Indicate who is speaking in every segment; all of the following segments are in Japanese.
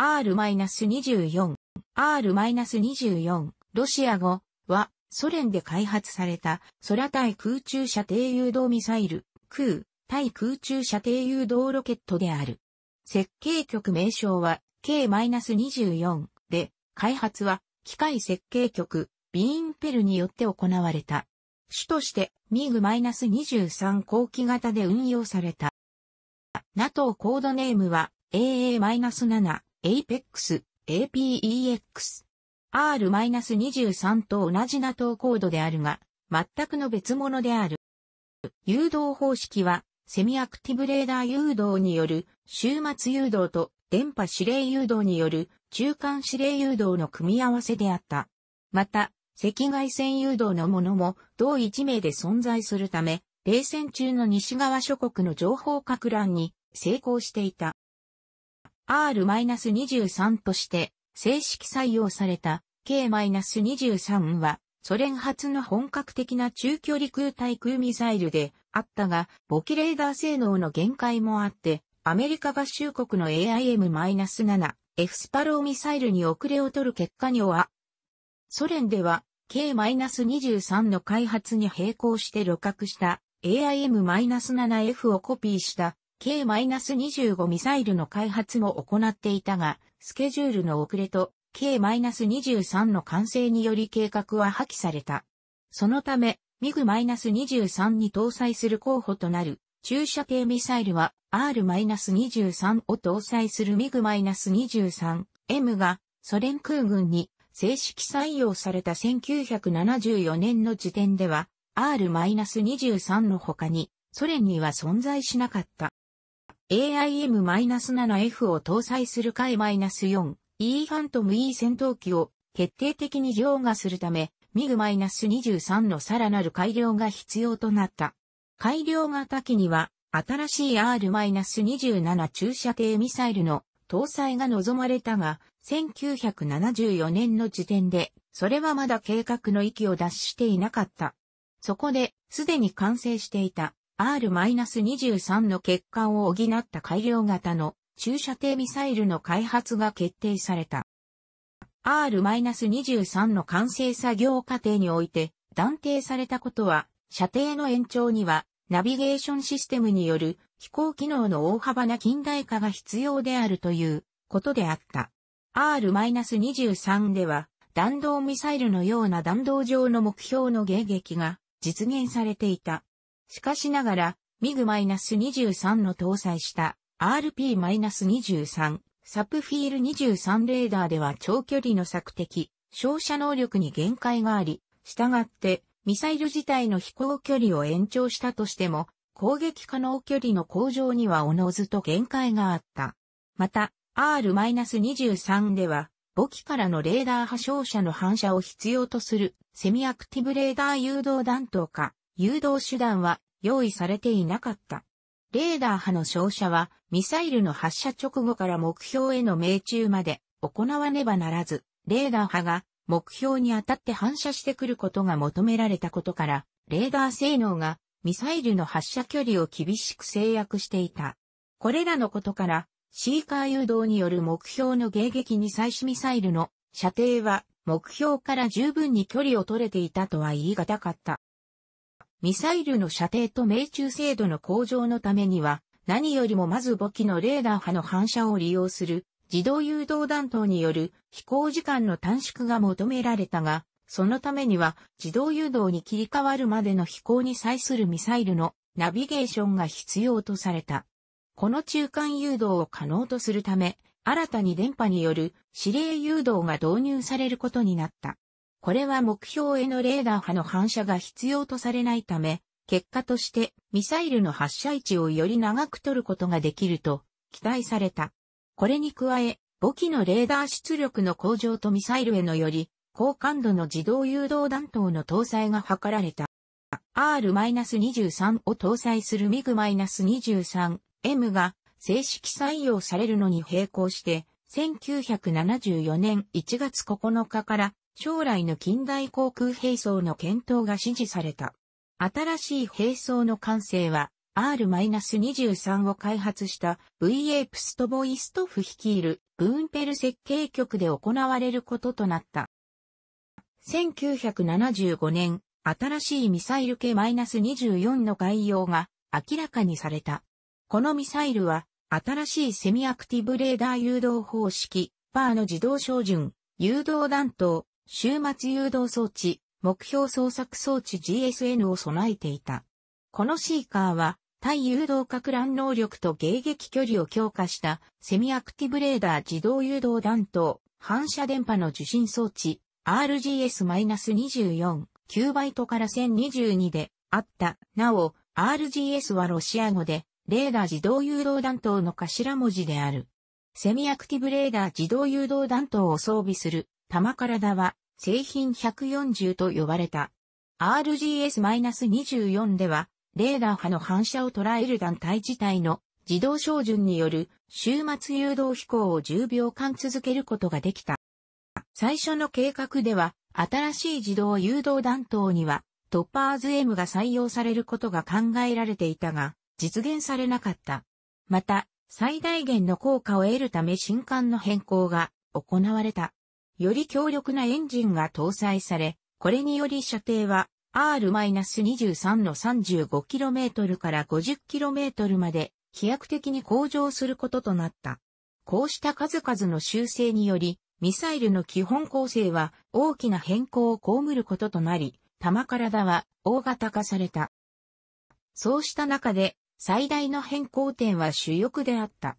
Speaker 1: R-24、R-24、ロシア語は、ソ連で開発された空対空中射程誘導ミサイル、空対空中射程誘導ロケットである。設計局名称は K-24 で、開発は機械設計局、ビーンペルによって行われた。主としてミグ -23 後期型で運用された。NATO コードネームは AA-7 APEX、APEX、R-23 と同じ NATO コードであるが、全くの別物である。誘導方式は、セミアクティブレーダー誘導による終末誘導と電波指令誘導による中間指令誘導の組み合わせであった。また、赤外線誘導のものも同一名で存在するため、冷戦中の西側諸国の情報拡乱に成功していた。R-23 として正式採用された K-23 はソ連初の本格的な中距離空対空ミサイルであったが、簿記レーダー性能の限界もあって、アメリカ合衆国の AIM-7、F スパローミサイルに遅れを取る結果には、ソ連では K-23 の開発に並行して露獲した AIM-7F をコピーした K-25 ミサイルの開発も行っていたが、スケジュールの遅れと K-23 の完成により計画は破棄された。そのため、ミグ -23 に搭載する候補となる注射艇ミサイルは R-23 を搭載するミグ -23M がソ連空軍に正式採用された1974年の時点では R-23 の他にソ連には存在しなかった。AIM-7F を搭載する海 -4、E ファントム E 戦闘機を決定的に凌駕するため、MiG-23 のさらなる改良が必要となった。改良型機には、新しい R-27 注射艇ミサイルの搭載が望まれたが、1974年の時点で、それはまだ計画の域を脱していなかった。そこで、すでに完成していた R-23 の欠陥を補った改良型の駐射艇ミサイルの開発が決定された。R-23 の完成作業過程において断定されたことは、射程の延長にはナビゲーションシステムによる飛行機能の大幅な近代化が必要であるということであった。R-23 では弾道ミサイルのような弾道上の目標の迎撃が実現されていた。しかしながら、MiG-23 の搭載した RP-23 サプフィール23レーダーでは長距離の索敵、照射能力に限界があり、したがってミサイル自体の飛行距離を延長したとしても、攻撃可能距離の向上にはおのずと限界があった。また、R-23 では、母機からのレーダー波照射の反射を必要とするセミアクティブレーダー誘導弾頭か、誘導手段は用意されていなかった。レーダー波の照射はミサイルの発射直後から目標への命中まで行わねばならず、レーダー波が目標に当たって反射してくることが求められたことから、レーダー性能がミサイルの発射距離を厳しく制約していた。これらのことから、シーカー誘導による目標の迎撃に際しミサイルの射程は目標から十分に距離を取れていたとは言い難かった。ミサイルの射程と命中精度の向上のためには、何よりもまず母機のレーダー波の反射を利用する自動誘導弾頭による飛行時間の短縮が求められたが、そのためには自動誘導に切り替わるまでの飛行に際するミサイルのナビゲーションが必要とされた。この中間誘導を可能とするため、新たに電波による指令誘導が導入されることになった。これは目標へのレーダー波の反射が必要とされないため、結果としてミサイルの発射位置をより長く取ることができると期待された。これに加え、母機のレーダー出力の向上とミサイルへのより高感度の自動誘導弾頭の搭載が図られた。R-23 を搭載する MiG-23M が正式採用されるのに並行して、1974年1月9日から将来の近代航空兵装の検討が指示された。新しい兵装の完成は R-23 を開発した VA プストボイストフ率いるグーンペル設計局で行われることとなった。1975年、新しいミサイル系 -24 の概要が明らかにされた。このミサイルは、新しいセミアクティブレーダー誘導方式、パーの自動照準、誘導弾頭、終末誘導装置、目標捜索装置 GSN を備えていた。このシーカーは、対誘導拡乱能力と迎撃距離を強化したセミアクティブレーダー自動誘導弾頭、反射電波の受信装置 RGS-24、9バイトから1022であった。なお、RGS はロシア語で、レーダー自動誘導弾頭の頭文字である。セミアクティブレーダー自動誘導弾頭を装備する玉体は製品140と呼ばれた。RGS-24 では、レーダー波の反射を捉える団体自体の自動照準による終末誘導飛行を10秒間続けることができた。最初の計画では、新しい自動誘導弾頭には、トッパーズ M が採用されることが考えられていたが、実現されなかった。また、最大限の効果を得るため新艦の変更が行われた。より強力なエンジンが搭載され、これにより射程は R-23 の 35km から 50km まで飛躍的に向上することとなった。こうした数々の修正により、ミサイルの基本構成は大きな変更を被ることとなり、弾体は大型化された。そうした中で最大の変更点は主翼であった。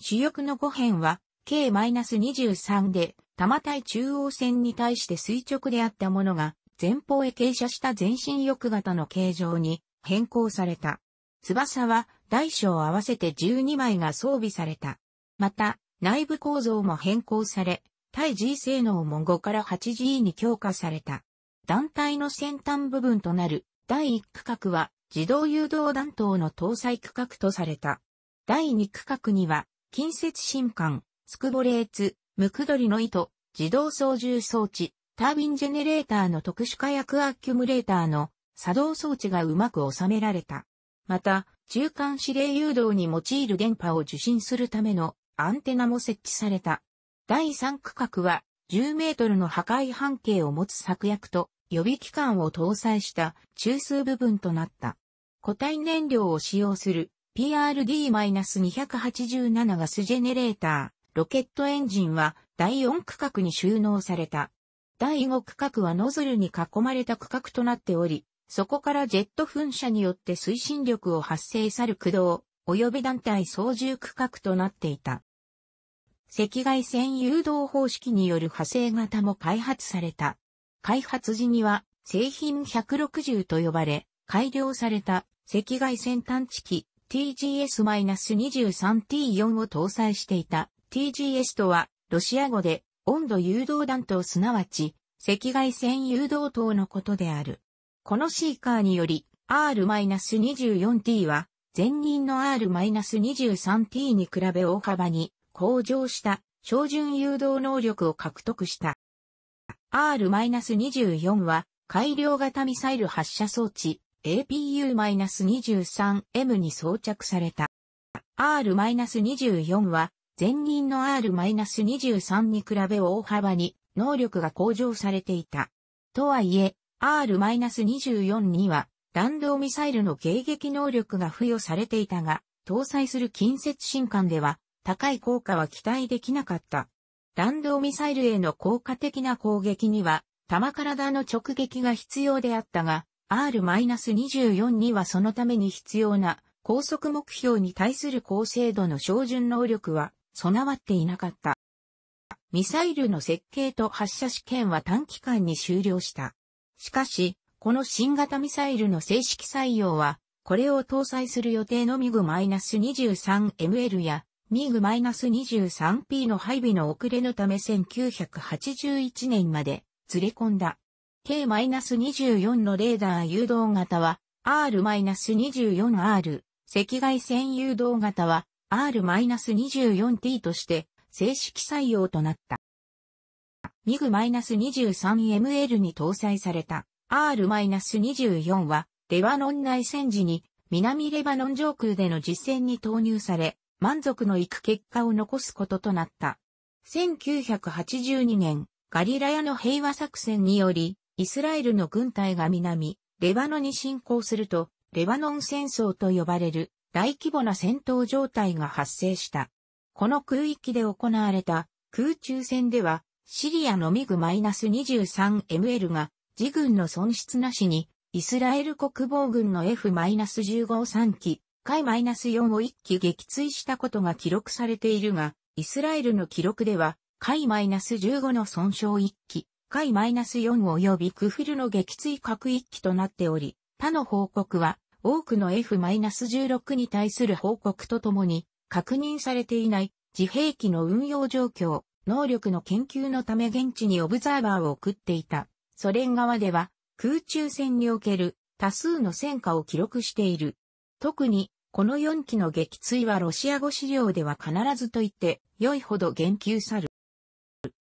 Speaker 1: 主翼の5辺は K-23 で、多摩対中央線に対して垂直であったものが、前方へ傾斜した前進翼型の形状に変更された。翼は大小合わせて12枚が装備された。また、内部構造も変更され、対 G 性能も5から 8G に強化された。団体の先端部分となる第1区画は自動誘導弾頭の搭載区画とされた。第2区画には近接新艦、つクボレーツ、ムクドリの糸、自動操縦装置、タービンジェネレーターの特殊火薬アキュムレーターの作動装置がうまく収められた。また、中間指令誘導に用いる電波を受信するためのアンテナも設置された。第3区画は10メートルの破壊半径を持つ策薬と予備機関を搭載した中枢部分となった。固体燃料を使用する PRD-287 ガスジェネレーター。ロケットエンジンは第4区画に収納された。第5区画はノズルに囲まれた区画となっており、そこからジェット噴射によって推進力を発生さる駆動、及び団体操縦区画となっていた。赤外線誘導方式による派生型も開発された。開発時には製品160と呼ばれ、改良された赤外線探知機 TGS-23T4 を搭載していた。TGS とは、ロシア語で、温度誘導弾頭すなわち、赤外線誘導灯のことである。このシーカーにより、R-24T は、前任の R-23T に比べ大幅に向上した標準誘導能力を獲得した。R-24 は改良型ミサイル発射装置 APU-23M に装着された。R-24 は前任の R-23 に比べ大幅に能力が向上されていた。とはいえ、R-24 には弾道ミサイルの迎撃能力が付与されていたが、搭載する近接新艦では高い効果は期待できなかった。弾道ミサイルへの効果的な攻撃には、弾体の直撃が必要であったが、R-24 にはそのために必要な高速目標に対する高精度の照準能力は備わっていなかった。ミサイルの設計と発射試験は短期間に終了した。しかし、この新型ミサイルの正式採用は、これを搭載する予定のミグ -23ML やミグ -23P の配備の遅れのため1981年までずれ込んだ。K-24 のレーダー誘導型は R-24R、赤外線誘導型は R-24T として正式採用となった。ミグ -23ML に搭載された R-24 はレバノン内戦時に南レバノン上空での実戦に投入され満足のいく結果を残すこととなった。1982年ガリラヤの平和作戦によりイスラエルの軍隊が南レバノンに侵攻するとレバノン戦争と呼ばれる大規模な戦闘状態が発生した。この空域で行われた空中戦では、シリアのミグ -23ML が自軍の損失なしに、イスラエル国防軍の F-15 を3機、海 -4 を1機撃墜したことが記録されているが、イスラエルの記録では、海 -15 の損傷1機、海 -4 及びクフルの撃墜核1機となっており、他の報告は、多くの F-16 に対する報告とともに、確認されていない自兵器の運用状況、能力の研究のため現地にオブザーバーを送っていた。ソ連側では、空中戦における多数の戦果を記録している。特に、この4機の撃墜はロシア語資料では必ずと言って良いほど言及さる。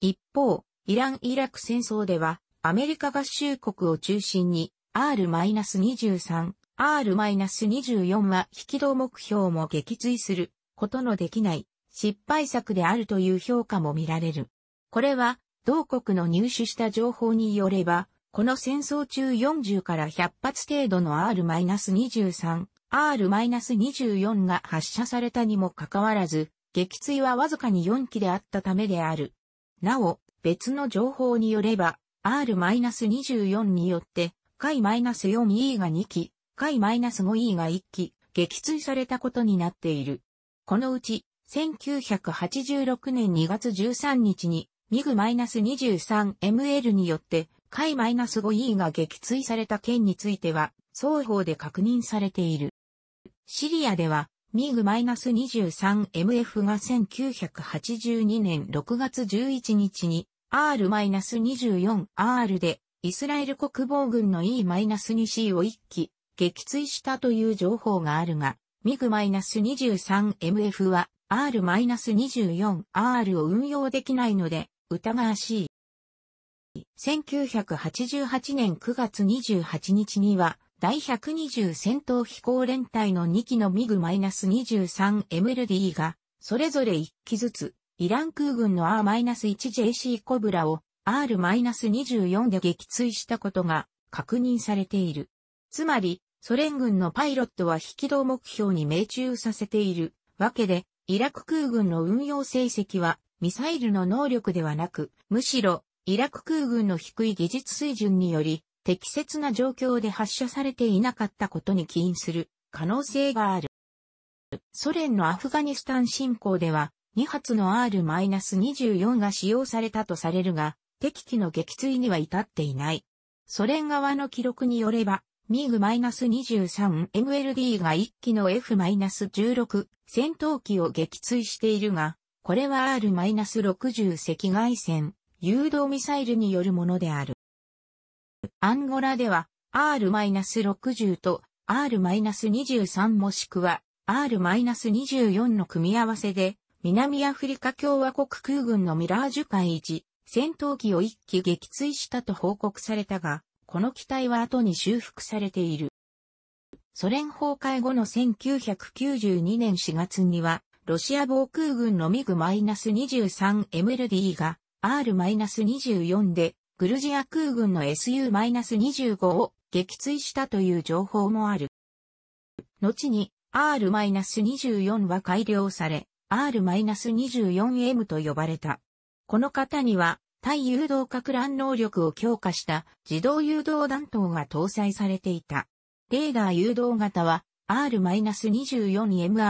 Speaker 1: 一方、イラン・イラク戦争では、アメリカ合衆国を中心に R-23、R-24 は引き戸目標も撃墜することのできない失敗作であるという評価も見られる。これは、同国の入手した情報によれば、この戦争中40から100発程度の R-23、R-24 が発射されたにもかかわらず、撃墜はわずかに4機であったためである。なお、別の情報によれば、R-24 によって、海 -4E が2機、回 -5E が1機、撃墜されたことになっている。このうち、1986年2月13日に、ミグ -23ML によって、回 -5E が撃墜された件については、双方で確認されている。シリアでは、ミグ -23MF が1982年6月11日に R-24R でイスラエル国防軍の E-2C を1機撃墜したという情報があるが、ミグ -23MF は R-24R を運用できないので疑わしい。1988年9月28日には第120戦闘飛行連隊の2機のミグ -23MLD がそれぞれ1機ずつイラン空軍の R-1JC コブラを R-24 で撃墜したことが確認されている。つまり、ソ連軍のパイロットは引き動目標に命中させているわけで、イラク空軍の運用成績はミサイルの能力ではなく、むしろイラク空軍の低い技術水準により適切な状況で発射されていなかったことに起因する可能性がある。ソ連のアフガニスタン侵攻では2発の R-24 が使用されたとされるが、敵機の撃墜には至っていない。ソ連側の記録によれば、ミーグ -23MLD が1機の F-16 戦闘機を撃墜しているが、これは R-60 赤外線誘導ミサイルによるものである。アンゴラでは R-60 と R-23 もしくは R-24 の組み合わせで南アフリカ共和国空軍のミラージュ海1戦闘機を1機撃墜したと報告されたが、この機体は後に修復されている。ソ連崩壊後の1992年4月には、ロシア防空軍のミグ -23MLD が R-24 で、グルジア空軍の SU-25 を撃墜したという情報もある。後に R-24 は改良され、R-24M と呼ばれた。この方には対誘導拡乱能力を強化した自動誘導弾頭が搭載されていた。レーダー誘導型は R-24MR、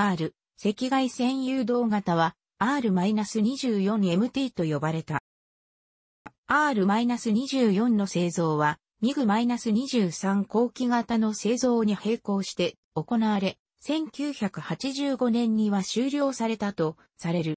Speaker 1: 赤外線誘導型は R-24MT と呼ばれた。R-24 の製造はミグ -23 後期型の製造に並行して行われ、1985年には終了されたとされる。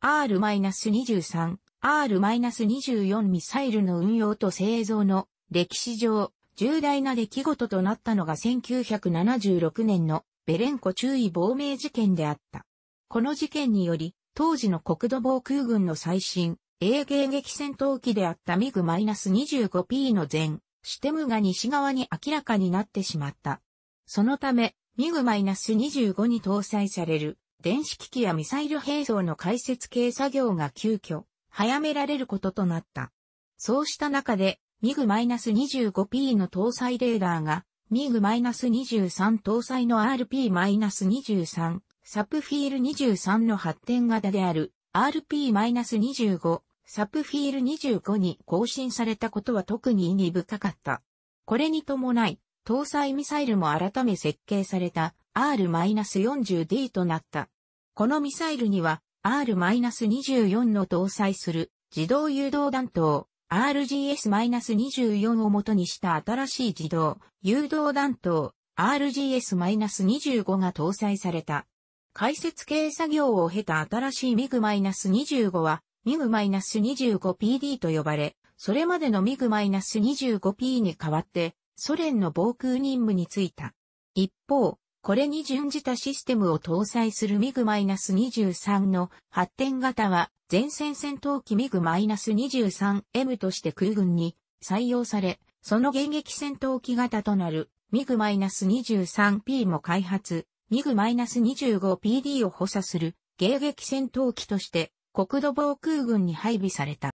Speaker 1: R-23 R-24 ミサイルの運用と製造の歴史上重大な出来事となったのが1976年のベレンコ注意亡命事件であった。この事件により当時の国土防空軍の最新 A 迎撃戦闘機であったミグ -25P の前シテムが西側に明らかになってしまった。そのためミグ -25 に搭載される電子機器やミサイル兵装の解説系作業が急遽早められることとなった。そうした中で、ミグ -25P の搭載レーダーが、ミグ -23 搭載の RP-23、サプフィール23の発展型である RP-25、サプフィール25に更新されたことは特に意義深かった。これに伴い、搭載ミサイルも改め設計された R-40D となった。このミサイルには R-24 の搭載する自動誘導弾頭 RGS-24 をもとにした新しい自動誘導弾頭 RGS-25 が搭載された。解説系作業を経た新しい MiG-25 は MiG-25PD と呼ばれ、それまでの MiG-25P に代わってソ連の防空任務についた。一方、これに準じたシステムを搭載するミグ -23 の発展型は前線戦闘機ミグ -23M として空軍に採用され、その迎撃戦闘機型となるミグ -23P も開発、ミグ -25PD を補佐する迎撃戦闘機として国土防空軍に配備された。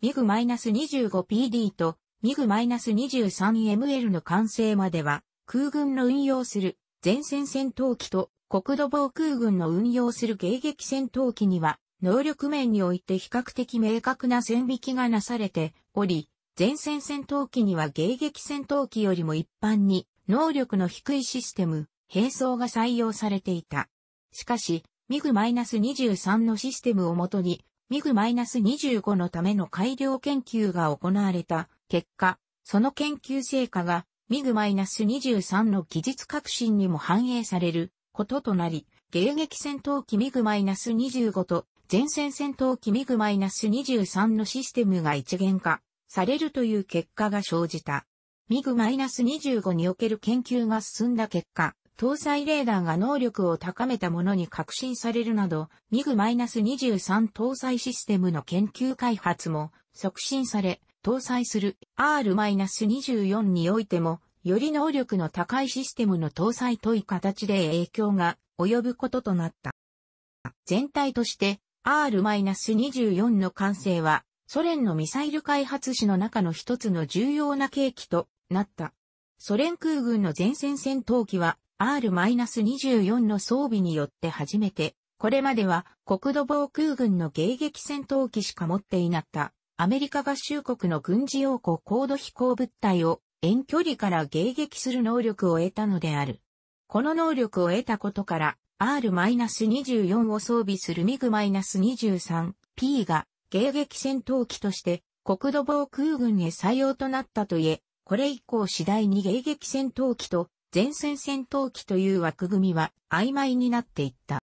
Speaker 1: ミグ -25PD とミグ -23ML の完成までは空軍の運用する前線戦闘機と国土防空軍の運用する迎撃戦闘機には、能力面において比較的明確な線引きがなされており、前線戦闘機には迎撃戦闘機よりも一般に能力の低いシステム、並走が採用されていた。しかし、ミグ -23 のシステムをもとに、ミグ -25 のための改良研究が行われた結果、その研究成果が MiG-23 の技術革新にも反映されることとなり、迎撃戦闘機 MiG-25 と前線戦闘機 MiG-23 のシステムが一元化されるという結果が生じた。MiG-25 における研究が進んだ結果、搭載レーダーが能力を高めたものに革新されるなど、MiG-23 搭載システムの研究開発も促進され、搭載する R-24 においても、より能力の高いシステムの搭載とい形で影響が及ぶこととなった。全体として R-24 の完成はソ連のミサイル開発史の中の一つの重要な契機となった。ソ連空軍の前線戦闘機は R-24 の装備によって初めて、これまでは国土防空軍の迎撃戦闘機しか持っていなかったアメリカ合衆国の軍事用庫高度飛行物体を遠距離から迎撃する能力を得たのである。この能力を得たことから R-24 を装備するミグ2 3 p が迎撃戦闘機として国土防空軍へ採用となったといえ、これ以降次第に迎撃戦闘機と前線戦闘機という枠組みは曖昧になっていった。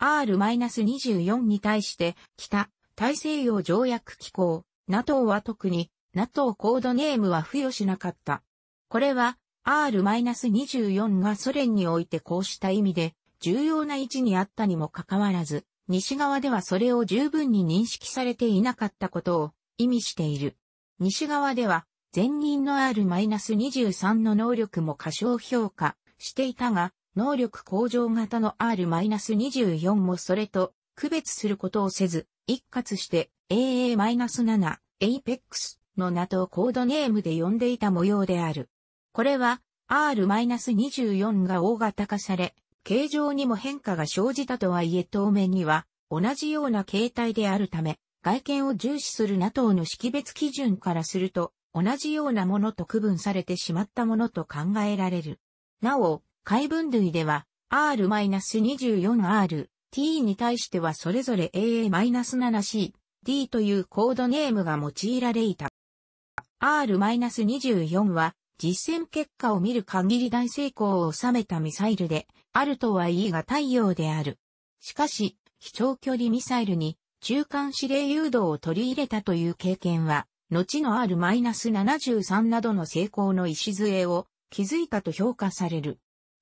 Speaker 1: R-24 に対して北大西洋条約機構、NATO は特に NATO コードネームは付与しなかった。これは R-24 がソ連においてこうした意味で重要な位置にあったにもかかわらず、西側ではそれを十分に認識されていなかったことを意味している。西側では前任の R-23 の能力も過小評価していたが、能力向上型の R-24 もそれと区別することをせず、一括して AA-7 APEX の NATO コードネームで呼んでいた模様である。これは R-24 が大型化され、形状にも変化が生じたとはいえ当面には同じような形態であるため、外見を重視する NATO の識別基準からすると、同じようなものと区分されてしまったものと考えられる。なお、解分類では R-24R、t に対してはそれぞれ aa-7c、d というコードネームが用いられいた。R-24 は実戦結果を見る限り大成功を収めたミサイルで、あるとは言いが太陽である。しかし、非長距離ミサイルに中間指令誘導を取り入れたという経験は、後の R-73 などの成功の礎を築いたと評価される。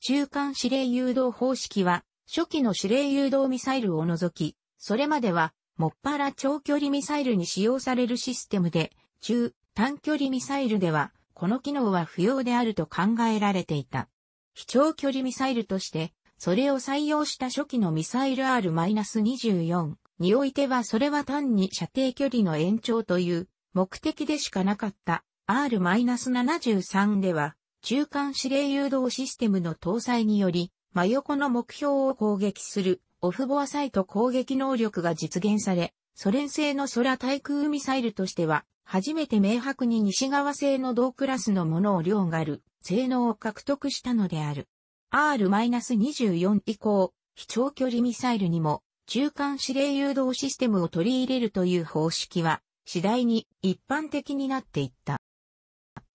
Speaker 1: 中間指令誘導方式は初期の指令誘導ミサイルを除き、それまでは、もっぱら長距離ミサイルに使用されるシステムで、中、短距離ミサイルでは、この機能は不要であると考えられていた。非長距離ミサイルとして、それを採用した初期のミサイル R-24 においてはそれは単に射程距離の延長という目的でしかなかった R-73 では中間指令誘導システムの搭載により真横の目標を攻撃する、オフボアサイト攻撃能力が実現され、ソ連製の空対空ミサイルとしては、初めて明白に西側製の同クラスのものをがある、性能を獲得したのである。R-24 以降、非長距離ミサイルにも、中間指令誘導システムを取り入れるという方式は、次第に一般的になっていった。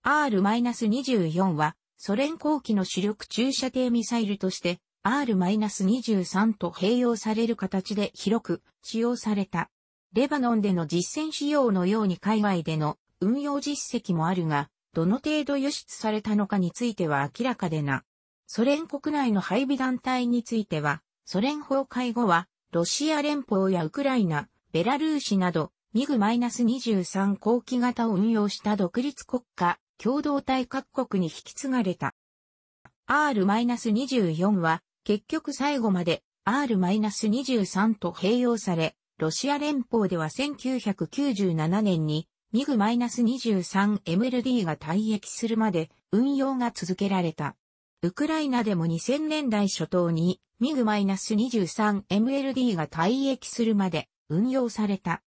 Speaker 1: R-24 はソ連後期の主力駐車艇ミサイルとして R-23 と併用される形で広く使用された。レバノンでの実戦使用のように海外での運用実績もあるが、どの程度輸出されたのかについては明らかでな。ソ連国内の配備団体については、ソ連崩壊後は、ロシア連邦やウクライナ、ベラルーシなど、ミグ -23 後期型を運用した独立国家共同体各国に引き継がれた。R-24 は結局最後まで R-23 と併用され、ロシア連邦では1997年にミグ -23MLD が退役するまで運用が続けられた。ウクライナでも2000年代初頭にミグ -23MLD が退役するまで運用された。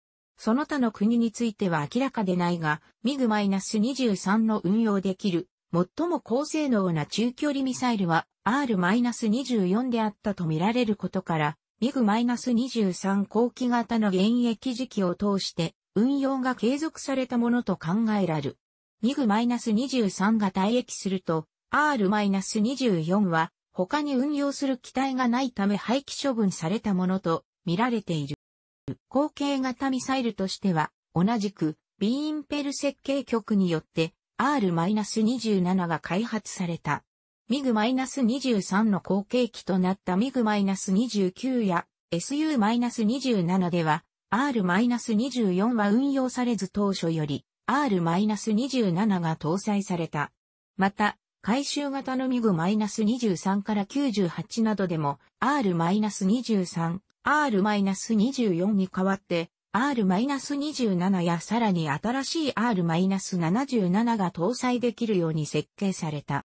Speaker 1: その他の国については明らかでないが、MiG-23 の運用できる、最も高性能な中距離ミサイルは R-24 であったとみられることから、MiG-23 後期型の現役時期を通して運用が継続されたものと考えられる。MiG-23 が退役すると、R-24 は他に運用する機体がないため廃棄処分されたものと見られている。後継型ミサイルとしては、同じく、ビーンペル設計局によって R-27 が開発された。ミグ -23 の後継機となったミグ -29 や SU-27 では R-24 は運用されず当初より R-27 が搭載された。また、回収型のミグ -23 から98などでも R-23、R-24 に代わって R-27 やさらに新しい R-77 が搭載できるように設計された。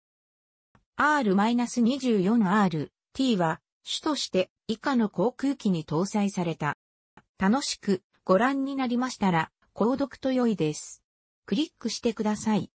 Speaker 1: R-24RT は主として以下の航空機に搭載された。楽しくご覧になりましたら、購読と良いです。クリックしてください。